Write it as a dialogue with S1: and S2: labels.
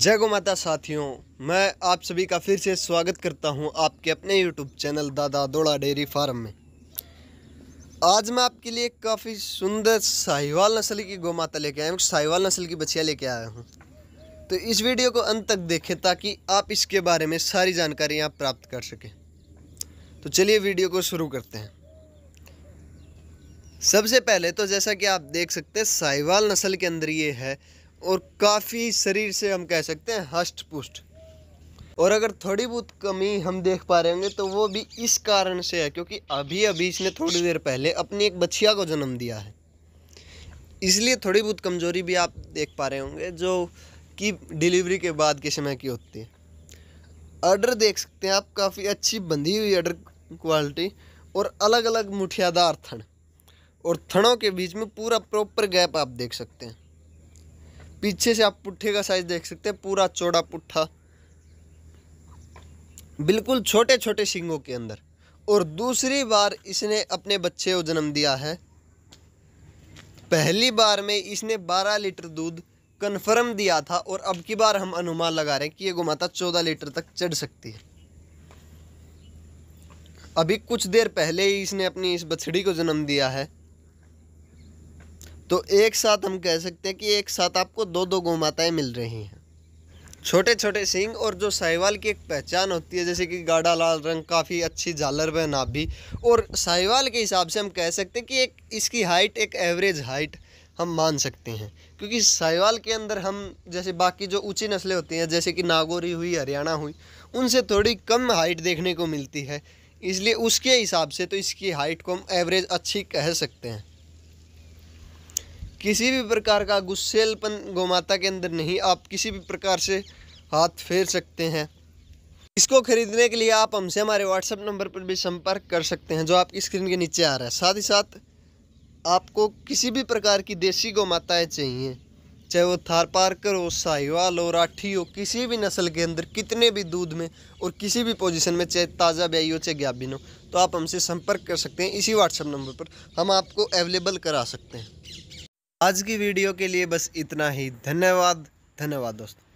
S1: जय गो माता साथियों मैं आप सभी का फिर से स्वागत करता हूं आपके अपने यूट्यूब चैनल दादा दौड़ा डेयरी फार्म में आज मैं आपके लिए काफ़ी सुंदर साहिवाल नस्ल की गौ माता लेके आया हूँ साहिवाल नस्ल की बच्चियाँ लेके आया हूँ तो इस वीडियो को अंत तक देखें ताकि आप इसके बारे में सारी जानकारी आप प्राप्त कर सकें तो चलिए वीडियो को शुरू करते हैं सबसे पहले तो जैसा कि आप देख सकते हैं साहिवाल नस्ल के अंदर ये है और काफ़ी शरीर से हम कह सकते हैं हष्ट पुष्ट और अगर थोड़ी बहुत कमी हम देख पा रहे होंगे तो वो भी इस कारण से है क्योंकि अभी अभी इसने थोड़ी देर पहले अपनी एक बछिया को जन्म दिया है इसलिए थोड़ी बहुत कमज़ोरी भी आप देख पा रहे होंगे जो कि डिलीवरी के बाद के समय की होती है अर्डर देख सकते हैं आप काफ़ी अच्छी बंधी हुई अर्डर क्वालिटी और अलग अलग मुठियादार थण और थड़ों के बीच में पूरा प्रॉपर गैप आप देख सकते हैं पीछे से आप पुट्ठे का साइज देख सकते हैं पूरा चौड़ा पुट्ठा बिल्कुल छोटे छोटे सिंगों के अंदर और दूसरी बार इसने अपने बच्चे को जन्म दिया है पहली बार में इसने 12 लीटर दूध कन्फर्म दिया था और अब की बार हम अनुमान लगा रहे हैं कि ये गोमाता 14 लीटर तक चढ़ सकती है अभी कुछ देर पहले ही इसने अपनी इस बछड़ी को जन्म दिया है तो एक साथ हम कह सकते हैं कि एक साथ आपको दो दो गौमाताएँ मिल रही हैं छोटे छोटे सिंग और जो साहिवाल की एक पहचान होती है जैसे कि गाढ़ा लाल रंग काफ़ी अच्छी झालर व नाभी और साहिवाल के हिसाब से हम कह सकते हैं कि एक इसकी हाइट एक एवरेज हाइट हम मान सकते हैं क्योंकि साहिवाल के अंदर हम जैसे बाकी जो ऊँची नस्लें होती हैं जैसे कि नागौरी हुई हरियाणा हुई उनसे थोड़ी कम हाइट देखने को मिलती है इसलिए उसके हिसाब से तो इसकी हाइट को हम एवरेज अच्छी कह सकते हैं किसी भी प्रकार का गुस्सेलपन माता के अंदर नहीं आप किसी भी प्रकार से हाथ फेर सकते हैं इसको खरीदने के लिए आप हमसे हमारे व्हाट्सएप नंबर पर भी संपर्क कर सकते हैं जो आपकी स्क्रीन के नीचे आ रहा है साथ ही साथ आपको किसी भी प्रकार की देसी गौमाताएँ चाहिए चाहे वो थार पार्कर हो साहिवाल हो राठी हो किसी भी नस्ल के अंदर कितने भी दूध में और किसी भी पोजीशन में चाहे ताज़ा ब्याई हो चाहे ग्याबिन हो तो आप हमसे संपर्क कर सकते हैं इसी व्हाट्सएप नंबर पर हम आपको अवेलेबल करा सकते हैं आज की वीडियो के लिए बस इतना ही धन्यवाद धन्यवाद दोस्तों